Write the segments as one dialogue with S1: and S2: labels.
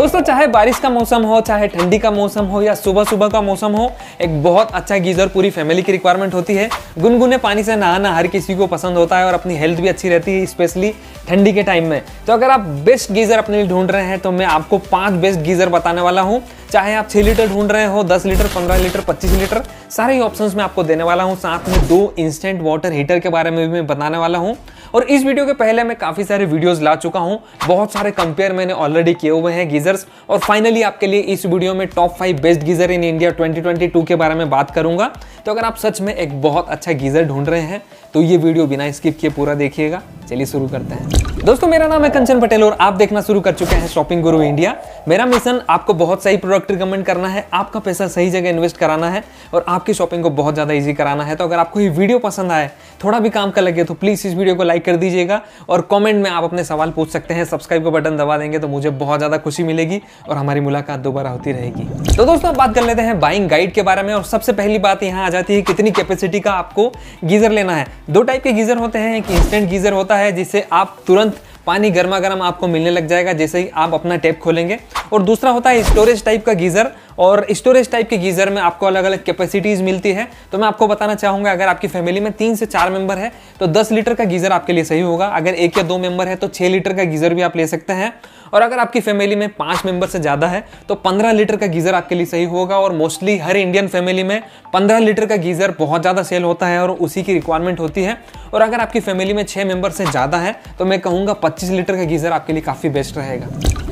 S1: दोस्तों चाहे बारिश का मौसम हो चाहे ठंडी का मौसम हो या सुबह सुबह का मौसम हो एक बहुत अच्छा गीजर पूरी फैमिली की रिक्वायरमेंट होती है गुनगुने पानी से नहाना हर किसी को पसंद होता है और अपनी हेल्थ भी अच्छी रहती है स्पेशली ठंडी के टाइम में तो अगर आप बेस्ट गीजर अपने लिए ढूंढ रहे हैं तो मैं आपको पाँच बेस्ट गीजर बताने वाला हूँ चाहे आप छः लीटर ढूंढ रहे हो दस लीटर पंद्रह लीटर पच्चीस लीटर सारे ही ऑप्शन मैं आपको देने वाला हूँ साथ में दो इंस्टेंट वाटर हीटर के बारे में भी मैं बताने वाला हूँ और इस वीडियो के पहले मैं काफ़ी सारे वीडियोस ला चुका हूँ बहुत सारे कंपेयर मैंने ऑलरेडी किए हुए हैं गीजर्स और फाइनली आपके लिए इस वीडियो में top five best geyser in India 2022 के बारे में बात करूंगा तो अगर आप सच में एक बहुत अच्छा गीजर ढूंढ रहे हैं तो ये वीडियो बिना स्किप किए पूरा देखिएगा चलिए शुरू करते हैं दोस्तों मेरा नाम है कंचन पटेल और आप देखना शुरू कर चुके हैं शॉपिंग गुरु इंडिया मेरा मिशन आपको बहुत सही प्रोडक्ट रिकमेंड करना है आपका पैसा सही जगह इन्वेस्ट कराना है और आपकी शॉपिंग को बहुत ज़्यादा इजी कराना है तो अगर आपको ये वीडियो पसंद आए थोड़ा भी काम का लगे तो प्लीज़ इस वीडियो को लाइक कर दीजिएगा और कॉमेंट में आप अपने सवाल पूछ सकते हैं सब्सक्राइब का बटन दबा देंगे तो मुझे बहुत ज़्यादा खुशी मिलेगी और हमारी मुलाकात दोबारा होती रहेगी तो दोस्तों बात कर लेते हैं बाइंग गाइड के बारे में और सबसे पहली बात यहाँ आ जाती है कितनी कैपेसिटी का आपको गीज़र लेना है दो टाइप के गीज़र होते हैं एक इंस्टेंट गीज़र होता है जिससे आप तुरंत पानी गर्मा गर्म आपको मिलने लग जाएगा जैसे ही आप अपना टैप खोलेंगे और दूसरा होता है स्टोरेज टाइप का गीज़र और स्टोरेज टाइप के गीज़र में आपको अलग अलग कैपेसिटीज़ मिलती है तो मैं आपको बताना चाहूंगा अगर आपकी फैमिली में तीन से चार मेंबर है तो दस लीटर का गीज़र आपके लिए सही होगा अगर एक या दो मेंबर है तो छह लीटर का गीज़र भी आप ले सकते हैं और अगर आपकी फैमिली में पांच मेंबर से ज़्यादा है तो पंद्रह लीटर का गीज़र आपके लिए सही होगा और मोस्टली हर इंडियन फैमिली में पंद्रह लीटर का गीज़र बहुत ज़्यादा सेल होता है और उसी की रिक्वायरमेंट होती है और अगर आपकी फैमिली में छः मेंबर से ज़्यादा है तो मैं कहूँगा पच्चीस लीटर का गीज़र आपके लिए काफ़ी बेस्ट रहेगा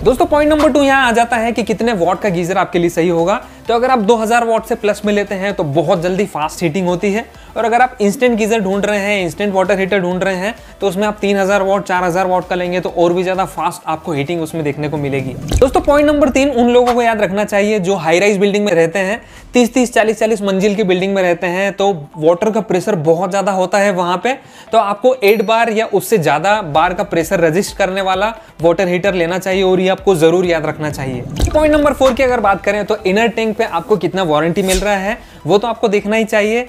S1: दोस्तों पॉइंट नंबर टू यहाँ आ जाता है कि कितने वॉट का गीज़र आपके लिए सही が तो अगर आप 2000 वॉट से प्लस में लेते हैं तो बहुत जल्दी फास्ट हीटिंग होती है और अगर आप इंस्टेंट गीज़र ढूंढ रहे हैं इंस्टेंट वाटर हीटर ढूंढ रहे हैं तो उसमें आप 3000 चार हजार वॉट का लेंगे तो और भी ज़्यादा फास्ट आपको हीटिंग उसमें देखने को मिलेगी दोस्तों पॉइंट नंबर तीन उन लोगों को याद रखना चाहिए जो हाई राइज बिल्डिंग में रहते हैं तीस तीस चालीस चालीस मंजिल की बिल्डिंग में रहते हैं तो वाटर का प्रेशर बहुत ज़्यादा होता है वहाँ पर तो आपको एट बार या उससे ज़्यादा बार का प्रेशर रजिस्ट करने वाला वाटर हीटर लेना चाहिए और ये आपको ज़रूर याद रखना चाहिए पॉइंट नंबर फोर की अगर बात करें तो इनर टैंक पे आपको कितना वारंटी मिल रहा है वो तो आपको देखना ही चाहिए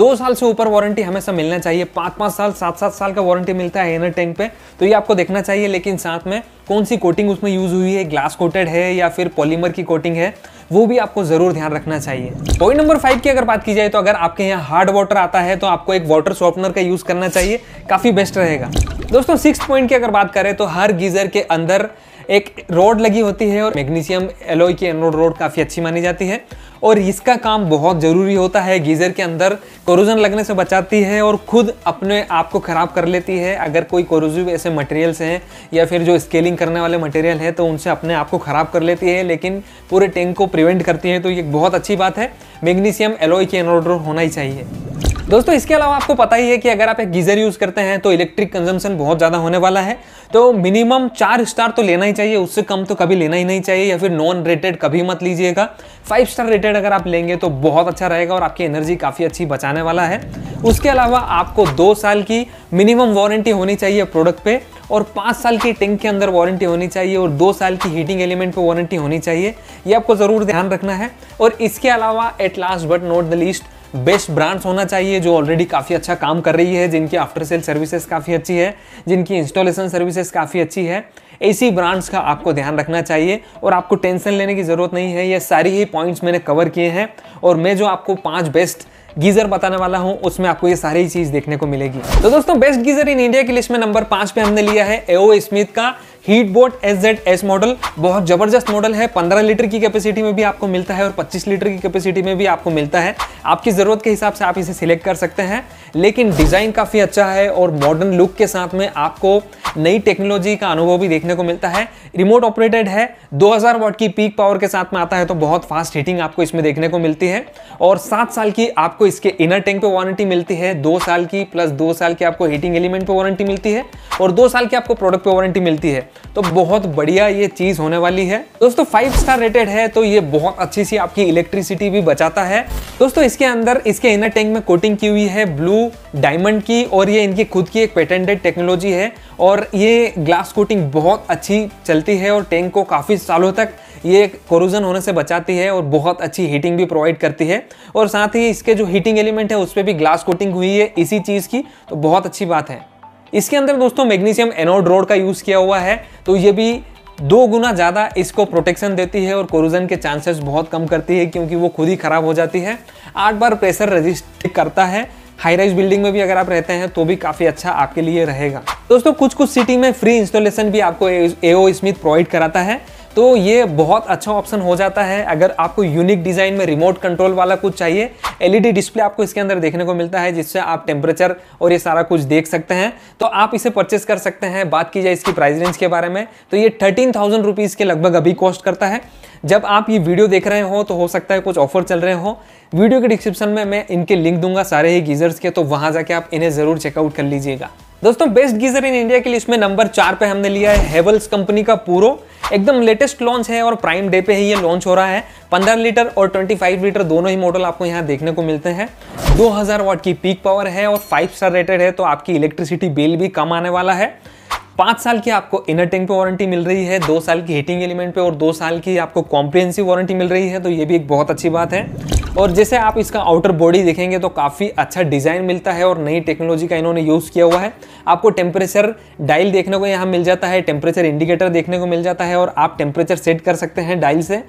S1: दो साल से ऊपर वारंटी हमेशा मिलना चाहिए पाँच पाँच साल सात सात साल का वारंटी मिलता है इनर टैंक पे तो ये आपको देखना चाहिए लेकिन साथ में कौन सी कोटिंग उसमें यूज़ हुई है ग्लास कोटेड है या फिर पॉलीमर की कोटिंग है वो भी आपको ज़रूर ध्यान रखना चाहिए पॉइंट नंबर फाइव की अगर बात की जाए तो अगर आपके यहाँ हार्ड वाटर आता है तो आपको एक वाटर शॉर्पनर का यूज़ करना चाहिए काफ़ी बेस्ट रहेगा दोस्तों सिक्स पॉइंट की अगर बात करें तो हर गीज़र के अंदर एक रोड लगी होती है और मैग्नीशियम एलोई की एनोड रोड काफ़ी अच्छी मानी जाती है और इसका काम बहुत ज़रूरी होता है गीज़र के अंदर कोरोजन लगने से बचाती है और खुद अपने आप को ख़राब कर लेती है अगर कोई कोरोजिव ऐसे मटेरियल्स हैं या फिर जो स्केलिंग करने वाले मटेरियल हैं तो उनसे अपने आप को ख़राब कर लेती है लेकिन पूरे टैंक को प्रिवेंट करती है तो ये बहुत अच्छी बात है मैग्नीशियम एलोई की एनोड रोड होना ही चाहिए दोस्तों इसके अलावा आपको पता ही है कि अगर आप एक गीज़र यूज़ करते हैं तो इलेक्ट्रिक कंजम्पशन बहुत ज़्यादा होने वाला है तो मिनिमम चार स्टार तो लेना ही चाहिए उससे कम तो कभी लेना ही नहीं चाहिए या फिर नॉन रेटेड कभी मत लीजिएगा फाइव स्टार रेटेड अगर आप लेंगे तो बहुत अच्छा रहेगा और आपकी एनर्जी काफ़ी अच्छी बचाने वाला है उसके अलावा आपको दो साल की मिनिमम वारंटी होनी चाहिए प्रोडक्ट पे और पाँच साल की टैंक के अंदर वारंटी होनी चाहिए और दो साल की हीटिंग एलिमेंट पे वारंटी होनी चाहिए ये आपको ज़रूर ध्यान रखना है और इसके अलावा at last but not the least best brands होना चाहिए जो ऑलरेडी काफ़ी अच्छा काम कर रही है जिनकी आफ्टर सेल सर्विसेज काफ़ी अच्छी है जिनकी इंस्टॉलेशन सर्विसेज काफ़ी अच्छी है ऐसी ब्रांड्स का आपको ध्यान रखना चाहिए और आपको टेंशन लेने की ज़रूरत नहीं है ये सारी ही पॉइंट्स मैंने कवर किए हैं और मैं जो आपको पाँच बेस्ट गीजर बताने वाला हूँ उसमें आपको ये सारी चीज देखने को मिलेगी तो दोस्तों बेस्ट गीजर इन इंडिया की लिस्ट में नंबर पांच पे हमने लिया है एओ स्मिथ का heat boat S Z S model बहुत जबरदस्त मॉडल है 15 लीटर की कैपेसिटी में भी आपको मिलता है और 25 लीटर की कैपेसिटी में भी आपको मिलता है आपकी जरूरत के हिसाब से आप इसे सिलेक्ट कर सकते हैं लेकिन डिज़ाइन काफ़ी अच्छा है और मॉडर्न लुक के साथ में आपको नई टेक्नोलॉजी का अनुभव भी देखने को मिलता है रिमोट ऑपरेटेड है 2000 वॉट की पीक पावर के साथ में आता है तो बहुत फास्ट हीटिंग आपको इसमें देखने को मिलती है और सात साल की आपको इसके इनर टैंक पे वारंटी मिलती है दो साल की प्लस दो साल की आपको हीटिंग एलिमेंट पे वारंटी मिलती है और दो साल की आपको प्रोडक्ट पे वारंटी मिलती है तो बहुत बढ़िया ये चीज़ होने वाली है दोस्तों फाइव स्टार रेटेड है तो ये बहुत अच्छी सी आपकी इलेक्ट्रिसिटी भी बचाता है दोस्तों इसके अंदर इसके इनर टैंक में कोटिंग की हुई है ब्लू डायमंड की और ये इनकी खुद की एक पेटेंटेड टेक्नोलॉजी है और ये ग्लास कोटिंग बहुत अच्छी चलती है और टैंक को काफ़ी सालों तक ये कोरोजन होने से बचाती है और बहुत अच्छी हीटिंग भी प्रोवाइड करती है और साथ ही इसके जो हीटिंग एलिमेंट है उस पर भी ग्लास कोटिंग हुई है इसी चीज़ की तो बहुत अच्छी बात है इसके अंदर दोस्तों मैग्नीशियम एनोड रोड का यूज़ किया हुआ है तो ये भी दो गुना ज़्यादा इसको प्रोटेक्शन देती है और कोरोजन के चांसेस बहुत कम करती है क्योंकि वो खुद ही ख़राब हो जाती है आठ बार प्रेशर रजिस्ट करता है हाई राइज बिल्डिंग में भी अगर आप रहते हैं तो भी काफ़ी अच्छा आपके लिए रहेगा दोस्तों कुछ कुछ सिटी में फ्री इंस्टॉलेशन भी आपको एओ स्मिथ प्रोवाइड कराता है तो ये बहुत अच्छा ऑप्शन हो जाता है अगर आपको यूनिक डिज़ाइन में रिमोट कंट्रोल वाला कुछ चाहिए एलईडी डिस्प्ले आपको इसके अंदर देखने को मिलता है जिससे आप टेम्परेचर और ये सारा कुछ देख सकते हैं तो आप इसे परचेस कर सकते हैं बात की जाए इसकी प्राइस रेंज के बारे में तो ये थर्टीन थाउजेंड रुपीज़ के लगभग अभी कॉस्ट करता है जब आप ये वीडियो देख रहे हो तो हो सकता है कुछ ऑफर चल रहे हो वीडियो के डिस्क्रिप्शन में मैं इनके लिंक दूंगा सारे ही गीजर्स के तो वहाँ जाके आप इन्हें ज़रूर चेकआउट कर लीजिएगा दोस्तों बेस्ट गीजर इन इंडिया के लिए इसमें नंबर चार पे हमने लिया है हेवल्स कंपनी का पूरो एकदम लेटेस्ट लॉन्च है और प्राइम डे पे ही ये लॉन्च हो रहा है 15 लीटर और 25 लीटर दोनों ही मॉडल आपको यहाँ देखने को मिलते हैं 2000 वाट की पीक पावर है और फाइव स्टार रेटेड है तो आपकी इलेक्ट्रिसिटी बिल भी कम आने वाला है पाँच साल की आपको इनर टैंक पे वारंटी मिल रही है दो साल की हीटिंग एलिमेंट पे और दो साल की आपको कॉम्प्रिहेंसिव वारंटी मिल रही है तो ये भी एक बहुत अच्छी बात है और जैसे आप इसका आउटर बॉडी देखेंगे तो काफ़ी अच्छा डिज़ाइन मिलता है और नई टेक्नोलॉजी का इन्होंने यूज़ किया हुआ है आपको टेम्परेचर डायल देखने को यहाँ मिल जाता है टेम्परेचर इंडिकेटर देखने को मिल जाता है और आप टेम्परेचर सेट कर सकते हैं डायल से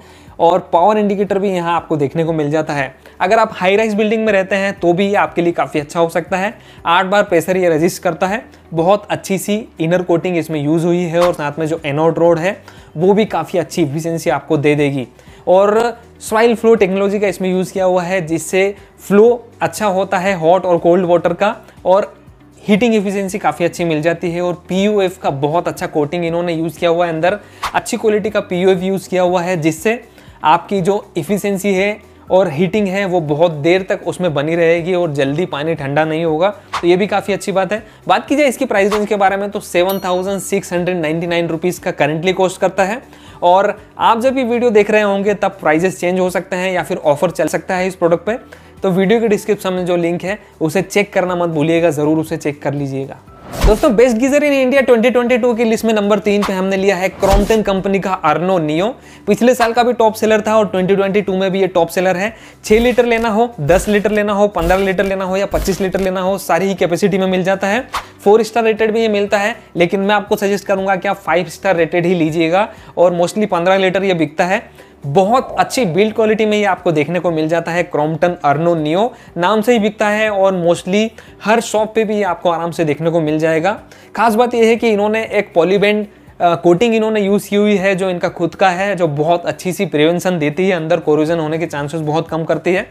S1: और पावर इंडिकेटर भी यहाँ आपको देखने को मिल जाता है अगर आप हाई राइज बिल्डिंग में रहते हैं तो भी ये आपके लिए काफ़ी अच्छा हो सकता है आठ बार प्रेशर ये रजिस्ट करता है बहुत अच्छी सी इनर कोटिंग इसमें यूज़ हुई है और साथ में जो एनोड रोड है वो भी काफ़ी अच्छी इफिशेंसी आपको दे देगी और स्वाइल फ्लो टेक्नोलॉजी का इसमें यूज़ किया हुआ है जिससे फ्लो अच्छा होता है हॉट और कोल्ड वाटर का और हीटिंग एफिशिएंसी काफ़ी अच्छी मिल जाती है और पी का बहुत अच्छा कोटिंग इन्होंने यूज़ किया हुआ है अंदर अच्छी क्वालिटी का पी यूज़ किया हुआ है जिससे आपकी जो इफ़िशेंसी है और हीटिंग है वो बहुत देर तक उसमें बनी रहेगी और जल्दी पानी ठंडा नहीं होगा तो ये भी काफ़ी अच्छी बात है बात की जाए इसकी प्राइस रेंज के बारे में तो seven thousand six hundred ninety nine rupees का करंटली कॉस्ट करता है और आप जब भी वीडियो देख रहे होंगे तब प्राइजेस चेंज हो सकते हैं या फिर ऑफर चल सकता है इस प्रोडक्ट पर तो वीडियो के डिस्क्रिप्शन में जो लिंक है उसे चेक करना मत भूलिएगा ज़रूर उसे चेक कर लीजिएगा दोस्तों बेस्ट गीजर इन इंडिया 2022 की लिस्ट में नंबर तीन पे हमने लिया है क्रॉम्पटन कंपनी का अर्नो नियो पिछले साल का भी टॉप सेलर था और 2022 में भी ये टॉप सेलर है 6 लीटर लेना हो 10 लीटर लेना हो 15 लीटर लेना हो या 25 लीटर लेना हो सारी ही कैपेसिटी में मिल जाता है फोर स्टार रेटेड भी ये मिलता है लेकिन मैं आपको सजेस्ट करूंगा कि आप फाइव स्टार रेटेड ही लीजिएगा और मोस्टली पंद्रह लीटर ये बिकता है बहुत अच्छी बिल्ड क्वालिटी में ये आपको देखने को मिल जाता है क्रॉम्पटन अर्नो नियो नाम से ही बिकता है और मोस्टली हर शॉप पे भी ये आपको आराम से देखने को मिल जाएगा खास बात यह है कि इन्होंने एक पॉलीबेंड कोटिंग इन्होंने यूज़ की हुई है जो इनका खुद का है जो बहुत अच्छी सी प्रिवेंशन देती है अंदर कोरोजन होने के चांसेस बहुत कम करती है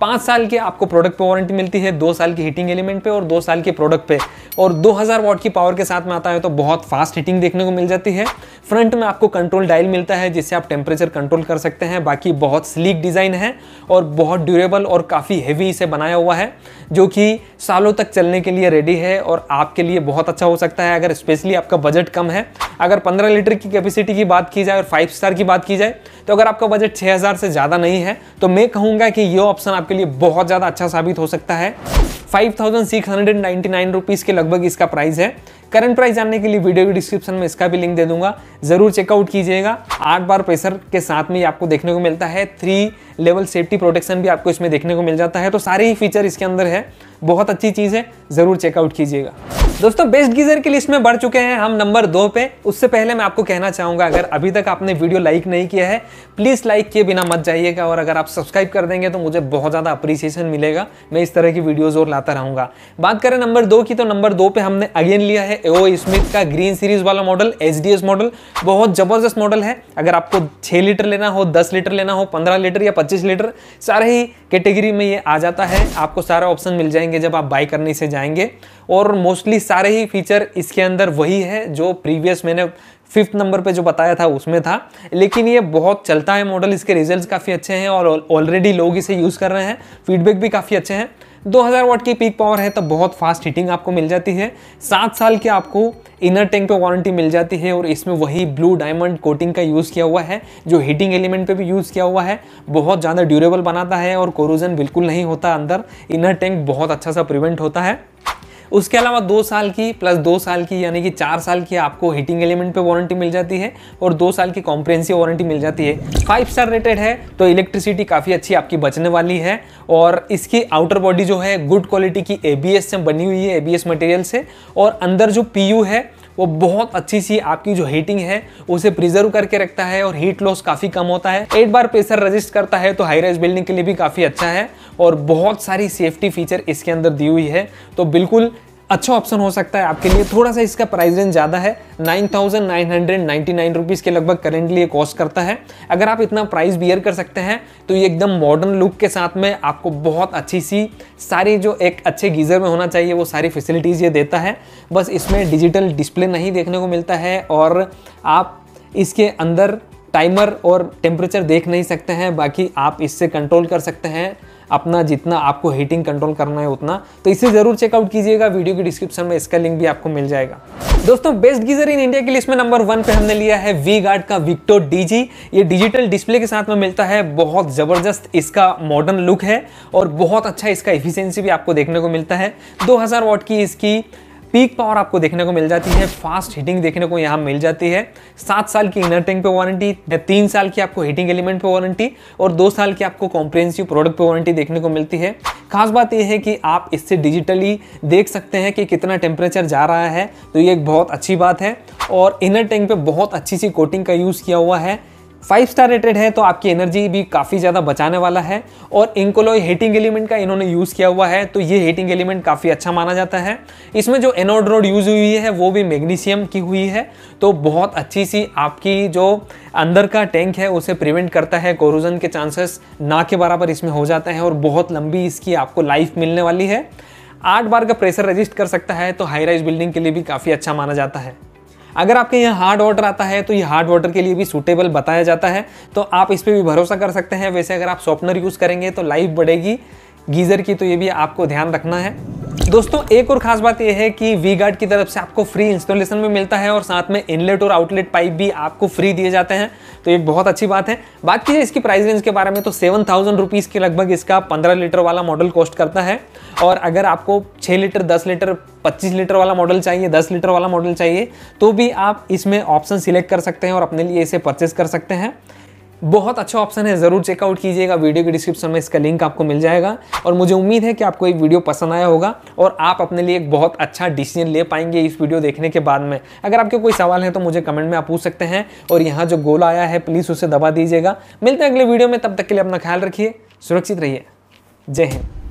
S1: पाँच साल के आपको प्रोडक्ट पे वारंटी मिलती है दो साल की हीटिंग एलिमेंट पे और दो साल के प्रोडक्ट पे और 2000 वॉट की पावर के साथ में आता है तो बहुत फास्ट हीटिंग देखने को मिल जाती है फ्रंट में आपको कंट्रोल डायल मिलता है जिससे आप टेम्परेचर कंट्रोल कर सकते हैं बाकी बहुत स्लीक डिज़ाइन है और बहुत ड्यूरेबल और काफ़ी हैवी इसे बनाया हुआ है जो कि सालों तक चलने के लिए रेडी है और आपके लिए बहुत अच्छा हो सकता है अगर स्पेशली आपका बजट कम है अगर पंद्रह लीटर की कैपेसिटी की बात की जाए और फाइव स्टार की बात की जाए तो अगर आपका बजट 6000 से ज़्यादा नहीं है तो मैं कहूँगा कि ये ऑप्शन आप आपके लिए बहुत ज़्यादा अच्छा साबित हो सकता है फाइव थाउजेंड के लगभग इसका प्राइस है करंट प्राइस जानने के लिए वीडियो के डिस्क्रिप्शन में इसका भी लिंक दे दूंगा जरूर चेकआउट कीजिएगा आठ बार प्रेशर के साथ में आपको देखने को मिलता है थ्री लेवल सेफ्टी प्रोटेक्शन भी आपको इसमें देखने को मिल जाता है तो सारे ही फीचर इसके अंदर है बहुत अच्छी चीज़ है ज़रूर चेकआउट कीजिएगा दोस्तों बेस्ट गीजर की लिस्ट में बढ़ चुके हैं हम नंबर दो पे उससे पहले मैं आपको कहना चाहूंगा अगर अभी तक आपने वीडियो लाइक नहीं किया है प्लीज लाइक किए बिना मत जाइएगा और अगर आप सब्सक्राइब कर देंगे तो मुझे बहुत ज्यादा अप्रिसिएशन मिलेगा मैं इस तरह की वीडियोज और लाता रहूंगा बात करें नंबर दो की तो नंबर दो पे हमने अगेन लिया है एओ स्मिथ का ग्रीन सीरीज वाला मॉडल एच मॉडल बहुत जबरदस्त मॉडल है अगर आपको छह लीटर लेना हो दस लीटर लेना हो पंद्रह लीटर या पच्चीस लीटर सारे ही कैटेगरी में ये आ जाता है आपको सारा ऑप्शन मिल जाएंगे जब आप बाय करने से जाएंगे और मोस्टली सारे ही फीचर इसके अंदर वही है जो प्रीवियस मैंने फिफ्थ नंबर पे जो बताया था उसमें था लेकिन ये बहुत चलता है मॉडल इसके रिजल्ट्स काफ़ी अच्छे हैं और ऑलरेडी लोग इसे यूज़ कर रहे हैं फीडबैक भी काफ़ी अच्छे हैं 2000 वाट की पीक पावर है तो बहुत फास्ट हीटिंग आपको मिल जाती है सात साल के आपको इनर टैंक पे वारंटी मिल जाती है और इसमें वही ब्लू डायमंड कोटिंग का यूज़ किया हुआ है जो हीटिंग एलिमेंट पे भी यूज़ किया हुआ है बहुत ज़्यादा ड्यूरेबल बनाता है और कोरोजन बिल्कुल नहीं होता अंदर इनर टैंक बहुत अच्छा सा प्रिवेंट होता है उसके अलावा दो साल की प्लस दो साल की यानी कि चार साल की आपको हीटिंग एलिमेंट पे वारंटी मिल जाती है और दो साल की कॉम्प्रेंसिव वारंटी मिल जाती है फाइव स्टार रेटेड है तो इलेक्ट्रिसिटी काफ़ी अच्छी आपकी बचने वाली है और इसकी आउटर बॉडी जो है गुड क्वालिटी की ए से बनी हुई है ए मटेरियल से और अंदर जो पी है वो बहुत अच्छी सी आपकी जो हीटिंग है उसे प्रिजर्व करके रखता है और हीट लॉस काफ़ी कम होता है एक बार प्रेशर रजिस्ट करता है तो हाई राइज बिल्डिंग के लिए भी काफ़ी अच्छा है और बहुत सारी सेफ्टी फीचर इसके अंदर दी हुई है तो बिल्कुल अच्छा ऑप्शन हो सकता है आपके लिए थोड़ा सा इसका प्राइस रेंज ज़्यादा है nine thousand nine hundred ninety nine rupees के लगभग करेंटली ये कॉस्ट करता है अगर आप इतना प्राइस बियर कर सकते हैं तो ये एकदम मॉडर्न लुक के साथ में आपको बहुत अच्छी सी सारी जो एक अच्छे गीज़र में होना चाहिए वो सारी फैसिलिटीज़ ये देता है बस इसमें डिजिटल डिस्प्ले नहीं देखने को मिलता है और आप इसके अंदर टाइमर और टेम्परेचर देख नहीं सकते हैं बाकी आप इससे कंट्रोल कर सकते हैं अपना जितना आपको हीटिंग कंट्रोल करना है उतना तो इसे ज़रूर चेकआउट कीजिएगा वीडियो की डिस्क्रिप्शन में इसका लिंक भी आपको मिल जाएगा दोस्तों बेस्ट गीजर इन इंडिया के लिस्ट में नंबर वन पे हमने लिया है वी गार्ड का विक्टो डीजी ये डिजिटल डिस्प्ले के साथ में मिलता है बहुत ज़बरदस्त इसका मॉडर्न लुक है और बहुत अच्छा इसका एफिशिएंसी भी आपको देखने को मिलता है 2000 वाट की इसकी पीक पावर आपको देखने को मिल जाती है फास्ट हीटिंग देखने को यहाँ मिल जाती है सात साल की इनर टैंक पे वारंटी तीन साल की आपको हीटिंग एलिमेंट पे वारंटी और दो साल की आपको कॉम्प्रेंसिव प्रोडक्ट पे वारंटी देखने को मिलती है खास बात यह है कि आप इससे डिजिटली देख सकते हैं कि कितना टेम्परेचर जा रहा है तो ये एक बहुत अच्छी बात है और इनर टैंक पे बहुत अच्छी सी कोटिंग का यूज़ किया हुआ है फाइव स्टार रेटेड है तो आपकी एनर्जी भी काफ़ी ज़्यादा बचाने वाला है और इंकोलॉय हीटिंग एलिमेंट का इन्होंने यूज़ किया हुआ है तो ये हीटिंग एलिमेंट काफ़ी अच्छा माना जाता है इसमें जो एनोड रोड यूज़ हुई है वो भी मैग्नीशियम की हुई है तो बहुत अच्छी सी आपकी जो अंदर का टैंक है उसे प्रिवेंट करता है कोरोजन के चांसेस ना के बराबर इसमें हो जाता है और बहुत लंबी इसकी आपको लाइफ मिलने वाली है आठ बार का प्रेशर रजिस्ट कर सकता है तो हाई राइज बिल्डिंग के लिए भी काफ़ी अच्छा माना जाता है अगर आपके यहाँ हार्ड वाटर आता है तो ये हार्ड वाटर के लिए भी सूटेबल बताया जाता है तो आप इस पर भी भरोसा कर सकते हैं वैसे अगर आप सॉफ्टनर यूज़ करेंगे तो लाइफ बढ़ेगी गीज़र की तो ये भी आपको ध्यान रखना है दोस्तों एक और खास बात यह है कि वी गार्ड की तरफ से आपको फ्री इंस्टॉलेशन भी मिलता है और साथ में इनलेट और आउटलेट पाइप भी आपको फ्री दिए जाते हैं तो ये बहुत अच्छी बात है बात की इसकी प्राइस रेंज के बारे में तो सेवन थाउजेंड रुपीज़ के लगभग इसका पंद्रह लीटर वाला मॉडल कॉस्ट करता है और अगर आपको छः लीटर दस लीटर पच्चीस लीटर वाला मॉडल चाहिए दस लीटर वाला मॉडल चाहिए तो भी आप इसमें ऑप्शन सिलेक्ट कर सकते हैं और अपने लिए इसे परचेस कर सकते हैं बहुत अच्छा ऑप्शन है ज़रूर चेकआउट कीजिएगा वीडियो के डिस्क्रिप्शन में इसका लिंक आपको मिल जाएगा और मुझे उम्मीद है कि आपको एक वीडियो पसंद आया होगा और आप अपने लिए एक बहुत अच्छा डिसीजन ले पाएंगे इस वीडियो देखने के बाद में अगर आपके कोई सवाल है तो मुझे कमेंट में आप पूछ सकते हैं और यहाँ जो गोल आया है प्लीज़ उसे दबा दीजिएगा मिलते हैं अगले वीडियो में तब तक के लिए अपना ख्याल रखिए सुरक्षित रहिए जय हिंद